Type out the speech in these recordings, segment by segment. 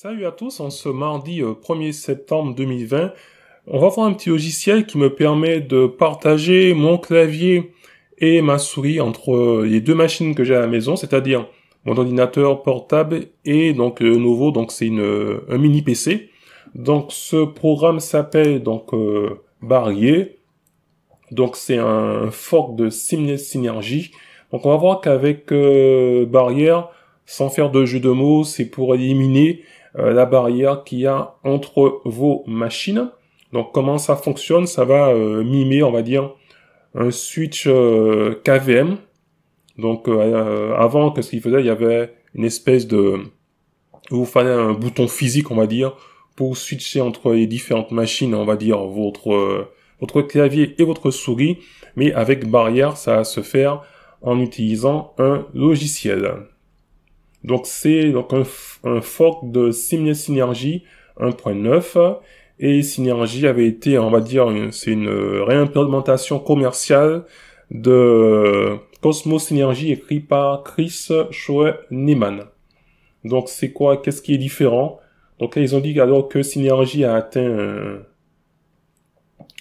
Salut à tous, en ce mardi 1er euh, septembre 2020, on va voir un petit logiciel qui me permet de partager mon clavier et ma souris entre euh, les deux machines que j'ai à la maison, c'est-à-dire mon ordinateur portable et donc le euh, nouveau, donc c'est un mini PC. Donc ce programme s'appelle donc Barrier. Donc c'est un fork de Synergy. Donc on va voir qu'avec Barrier, sans faire de jeu de mots, c'est pour éliminer euh, la barrière qu'il y a entre vos machines. Donc comment ça fonctionne, ça va euh, mimer, on va dire, un switch euh, KVM. Donc avant, que ce qu'il faisait Il y avait une espèce de... Vous fallait un bouton physique, on va dire, pour switcher entre les différentes machines, on va dire, votre, votre clavier et votre souris. Mais avec barrière, ça va se faire en utilisant un logiciel. Donc c'est donc un, un, fork de Synergy 1.9 et Synergy avait été, on va dire, c'est une euh, réimplémentation commerciale de euh, Cosmos Synergy écrit par Chris Schoenemann. Donc c'est quoi Qu'est-ce qui est différent Donc là, ils ont dit alors que Synergy a atteint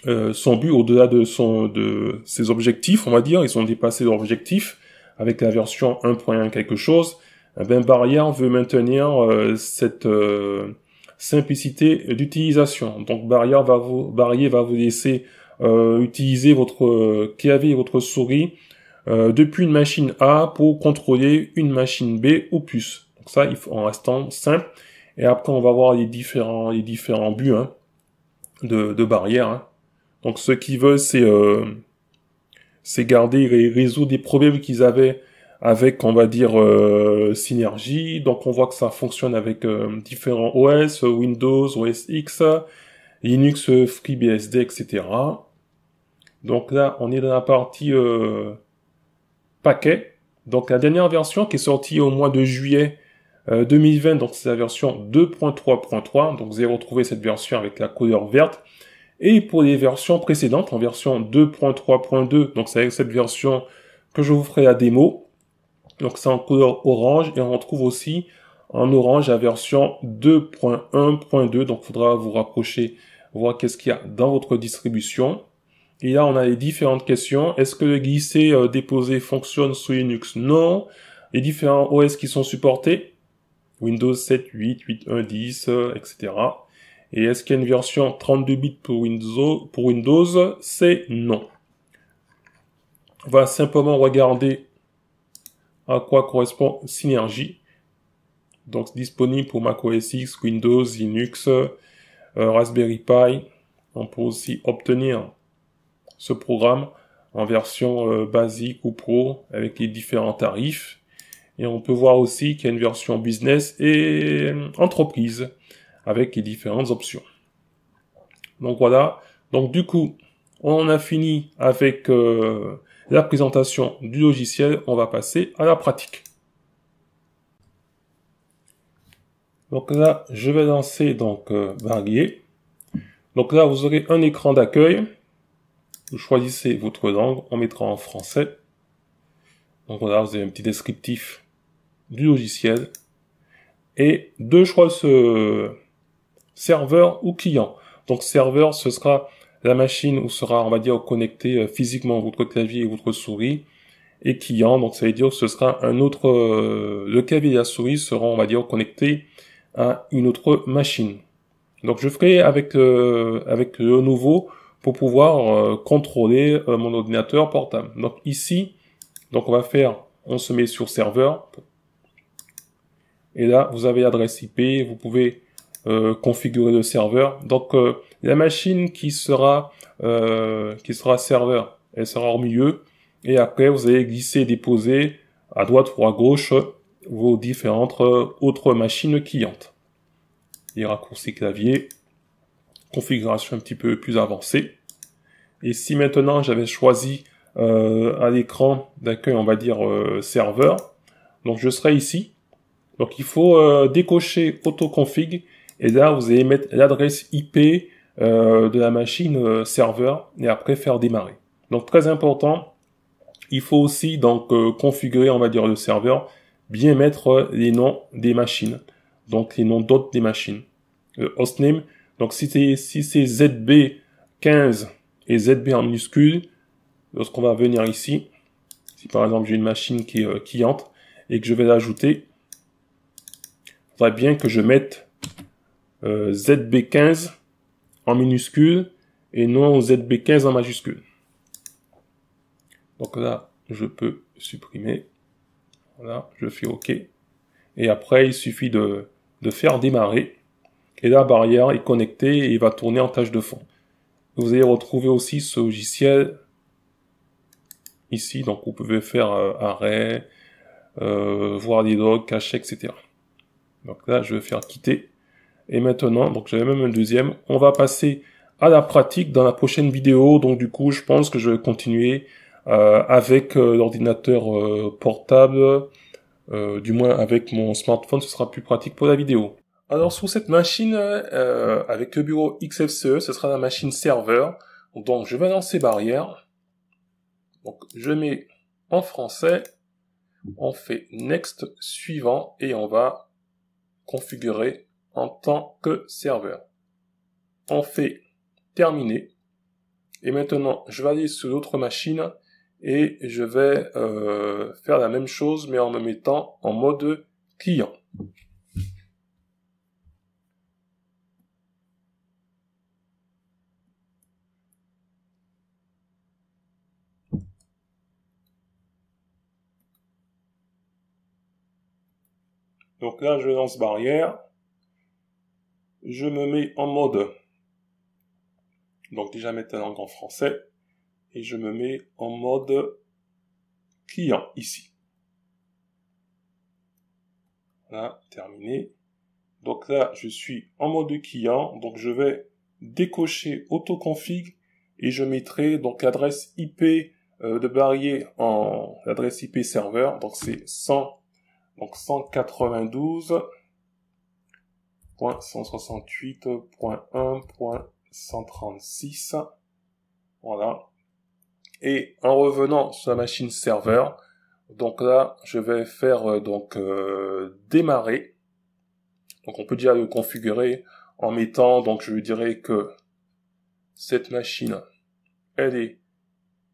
euh, son but au-delà de son de ses objectifs, on va dire, ils ont dépassé leurs objectifs avec la version 1.1 quelque chose. Eh ben, barrière veut maintenir euh, cette euh, simplicité d'utilisation. Donc Barrière va vous, Barrier va vous laisser euh, utiliser votre clavier et votre souris depuis une machine A pour contrôler une machine B ou plus. Donc ça, il faut, en restant simple. Et après, on va voir les différents, les différents buts hein, de, barrière. Hein. Donc ce qui veulent, c'est c'est garder et résoudre des problèmes qu'ils avaient avec, on va dire, euh, synergie. Donc on voit que ça fonctionne avec euh, différents OS, Windows, OS X, Linux, FreeBSD, etc. Donc là, on est dans la partie euh, paquet. Donc la dernière version qui est sortie au mois de juillet 2020, donc c'est la version 2.3.3. Donc vous allez retrouver cette version avec la couleur verte. Et pour les versions précédentes, en version 2.3.2, donc c'est avec cette version que je vous ferai la démo. Donc c'est en couleur orange et on retrouve aussi en orange la version 2.1.2. Donc il faudra vous rapprocher, voir qu'est-ce qu'il y a dans votre distribution. Et là, on a les différentes questions. Est-ce que le glisser euh, déposé fonctionne sous Linux Non. Les différents OS qui sont supportés Windows 7, 8, 8, 1, 10, etc. Et est-ce qu'il y a une version 32 bits pour Windows Pour Windows, c'est non. On va simplement regarder à quoi correspond Synergy. Donc disponible pour Mac OS X, Windows, Linux, euh, Raspberry Pi. On peut aussi obtenir ce programme en version euh, basique ou pro avec les différents tarifs. Et on peut voir aussi qu'il y a une version business et euh, entreprise avec les différentes options. Donc voilà. Donc du coup, on a fini avec la présentation du logiciel, on va passer à la pratique. Donc là, je vais lancer donc euh, Donc là, vous aurez un écran d'accueil. Vous choisissez votre langue, on mettra en français. Donc là, vous avez un petit descriptif du logiciel. Et deux choix, serveur ou client. Donc serveur, ce sera la machine où sera, on va dire, connecté euh, physiquement votre clavier et votre souris et client. Donc, ça veut dire que ce sera un autre, euh, le clavier et la souris seront, on va dire, connectés à une autre machine. Donc, je ferai avec, euh, avec le nouveau pour pouvoir contrôler mon ordinateur portable. Donc, ici, donc on va faire, on se met sur serveur. Et là, vous avez l'adresse IP, vous pouvez configurer le serveur. Donc, la machine qui sera, euh, qui sera serveur, elle sera au milieu. Et après, vous allez glisser déposer à droite ou à gauche vos différentes euh, autres machines clientes. Les raccourcis clavier, configuration un petit peu plus avancée. Et si maintenant j'avais choisi euh, un écran d'accueil, on va dire euh, serveur, donc je serai ici. Donc il faut décocher autoconfig et là vous allez mettre l'adresse IP euh, de la machine euh, serveur et après faire démarrer. Donc très important, il faut aussi donc euh, configurer on va dire le serveur, bien mettre les noms des machines, donc les noms d'autres des machines. Le hostname, donc si c'est si c'est ZB15 et ZB en minuscule, lorsqu'on va venir ici, si par exemple j'ai une machine qui, qui entre et que je vais l'ajouter, il faudrait bien que je mette ZB15 en minuscule et non ZB15 en majuscule. Donc là, je peux supprimer. Voilà, je fais OK. Et après, il suffit de, faire démarrer. Et la barrière est connectée et il va tourner en tâche de fond. Vous allez retrouver aussi ce logiciel ici. Donc vous pouvez faire euh, arrêt, euh, voir des logs, cacher, etc. Donc là, je vais faire quitter. Et maintenant, donc j'avais même un deuxième, on va passer à la pratique dans la prochaine vidéo. Donc du coup, je pense que je vais continuer euh, avec euh, l'ordinateur euh, portable, du moins avec mon smartphone, ce sera plus pratique pour la vidéo. Alors sous cette machine, avec le bureau XFCE, ce sera la machine serveur. Donc je vais lancer barrière. Donc je mets en français, on fait next suivant et on va configurer en tant que serveur. On fait terminer. Et maintenant, je vais aller sur l'autre machine et je vais euh, faire la même chose mais en me mettant en mode client. Donc là, je lance barrière je me mets en mode. Donc déjà mettre la langue en français. Et je me mets en mode client ici. Voilà, terminé. Donc là, je suis en mode client. Donc je vais décocher autoconfig et je mettrai donc l'adresse IP euh, de Barrier en l'adresse IP serveur. Donc c'est 100 donc 192 168.1.136. Voilà. Et en revenant sur la machine serveur, donc là, je vais faire euh, donc euh, démarrer. Donc on peut déjà le configurer en mettant, donc je dirais que cette machine, elle est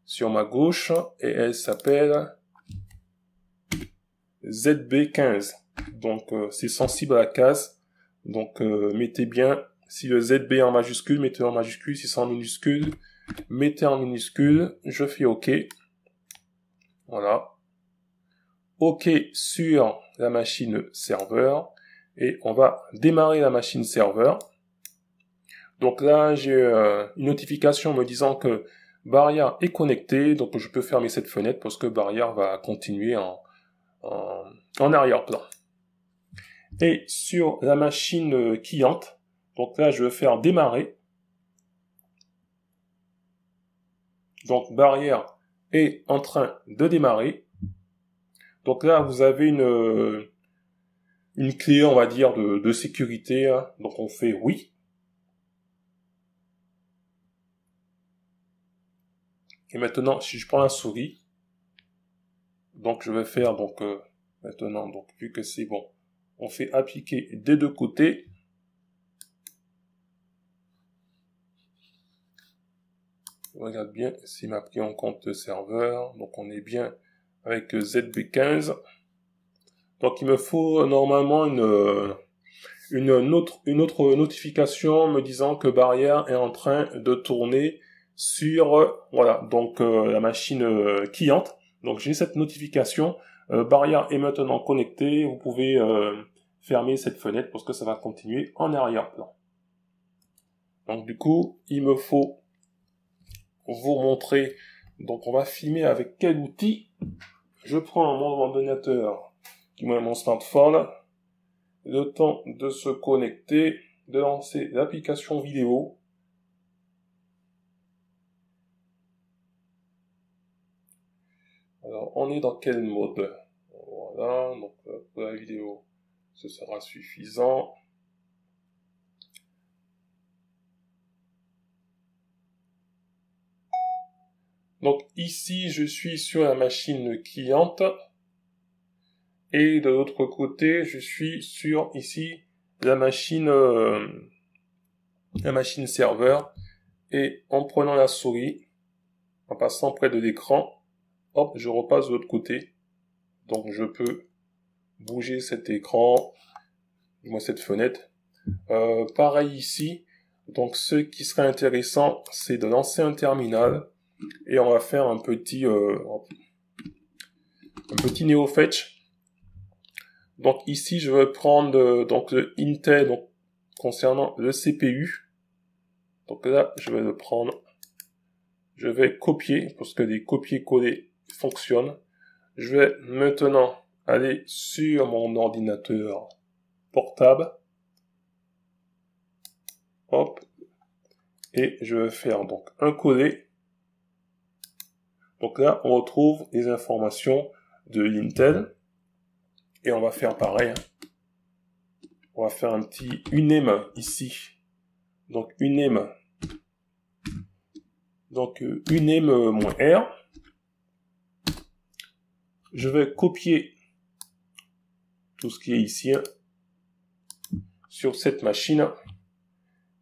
sur ma gauche et elle s'appelle ZB15. Donc euh, c'est sensible à la case donc euh, mettez bien, si le ZB est en majuscule, mettez en majuscule, si c'est en minuscule, mettez en minuscule, je fais OK. Voilà. OK sur la machine serveur. Et on va démarrer la machine serveur. Donc là, j'ai euh, une notification me disant que Barrière est connecté, donc je peux fermer cette fenêtre parce que Barrière va continuer en, en arrière-plan et sur la machine cliente. Euh, donc là, je vais faire démarrer. Donc barrière est en train de démarrer. Donc là, vous avez une, euh, une clé, on va dire, de, sécurité. Hein. Donc on fait oui. Et maintenant, si je prends la souris, donc je vais faire donc euh, maintenant donc vu que c'est bon, on fait appliquer des deux côtés. regarde bien s'il m'a pris en compte le serveur. Donc on est bien avec ZB15. Donc il me faut normalement une, autre, une autre notification me disant que Barrière est en train de tourner sur voilà donc euh, la machine cliente. Euh, donc j'ai cette notification euh, barrière est maintenant connectée, vous pouvez euh, fermer cette fenêtre parce que ça va continuer en arrière-plan. Donc du coup, il me faut vous montrer, donc on va filmer avec quel outil. Je prends mon ordinateur, qui mon smartphone, le temps de se connecter, de lancer l'application vidéo, Alors, on est dans quel mode Voilà, donc euh, pour la vidéo, ce sera suffisant. Donc ici, je suis sur la machine cliente. Et de l'autre côté, je suis sur ici la machine, euh, la machine serveur. Et en prenant la souris, en passant près de l'écran, hop, je repasse de l'autre côté. Donc je peux bouger cet écran, moi cette fenêtre. Euh, pareil ici. Donc ce qui serait intéressant, c'est de lancer un terminal et on va faire un petit euh, un petit neo fetch. Donc ici, je vais prendre euh, donc le Intel donc, concernant le CPU. Donc là, je vais le prendre. Je vais copier parce que des copier coller fonctionne. Je vais maintenant aller sur mon ordinateur portable. Hop. Et je vais faire donc un coller. Donc là, on retrouve les informations de l'intel Et on va faire pareil. Hein. On va faire un petit unem ici. Donc unem Donc euh, unm r je vais copier tout ce qui est ici hein, sur cette machine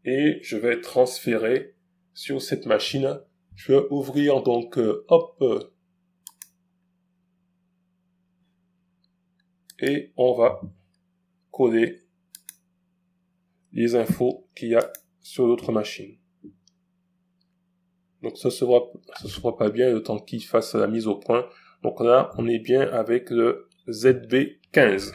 et je vais transférer sur cette machine. Je vais ouvrir donc, euh, hop, et on va coller les infos qu'il y a sur l'autre machine. Donc ça se voit, ça se voit pas bien le temps qu'il fasse la mise au point. Donc là, on est bien avec le ZB15.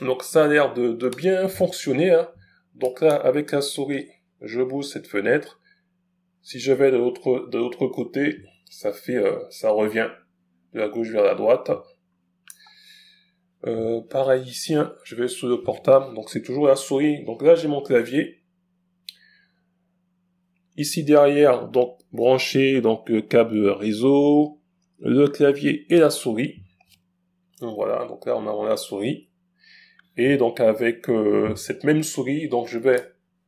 Donc ça a l'air de, bien fonctionner. Hein. Donc là, avec la souris, je bouge cette fenêtre. Si je vais de l'autre côté, ça fait euh, ça revient de la gauche vers la droite. Euh, pareil ici, hein, je vais sous le portable, donc c'est toujours la souris. Donc là j'ai mon clavier. Ici derrière, donc brancher donc le euh, câble réseau, le clavier et la souris. Donc voilà, donc là on a, la souris. Et donc avec euh, cette même souris, donc je vais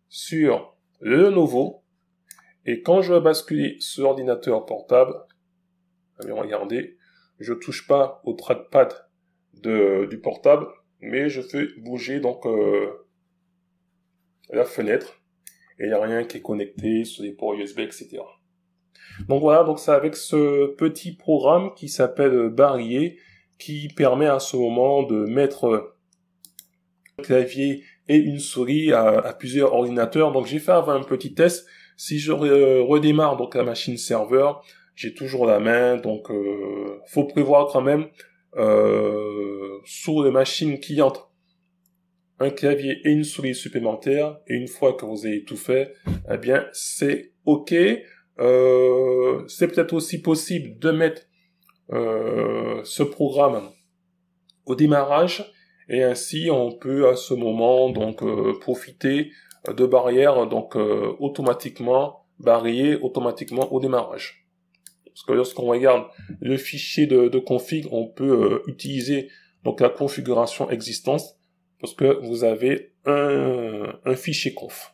sur le nouveau. Et quand je vais basculer sur ordinateur portable, allez regardez, je touche pas au trackpad de, du portable, mais je fais bouger donc euh, la fenêtre. Et il n'y a rien qui est connecté sur les ports USB, etc. Donc voilà, donc c'est avec ce petit programme qui s'appelle Barrier qui permet à ce moment de mettre un clavier et une souris à, plusieurs ordinateurs. Donc j'ai fait un petit test. Si je redémarre donc la machine serveur, j'ai toujours la main, donc euh, faut prévoir quand même euh, sur les machines entrent un clavier et une souris supplémentaires. Et une fois que vous avez tout fait, eh bien c'est ok. Euh, c'est peut-être aussi possible de mettre euh, ce programme au démarrage et ainsi on peut à ce moment donc euh, profiter de barrières donc automatiquement barriées automatiquement au démarrage. Parce que lorsqu'on regarde le fichier de, config, on peut utiliser donc la configuration existence parce que vous avez un fichier conf.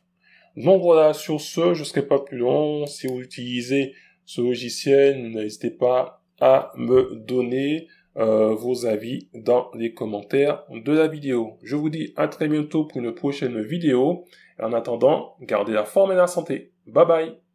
Donc voilà, sur ce, je ne serai pas plus long. Si vous utilisez ce logiciel, n'hésitez pas à me donner euh, vos avis dans les commentaires de la vidéo. Je vous dis à très bientôt pour une prochaine vidéo. En attendant, gardez la forme et la santé. Bye bye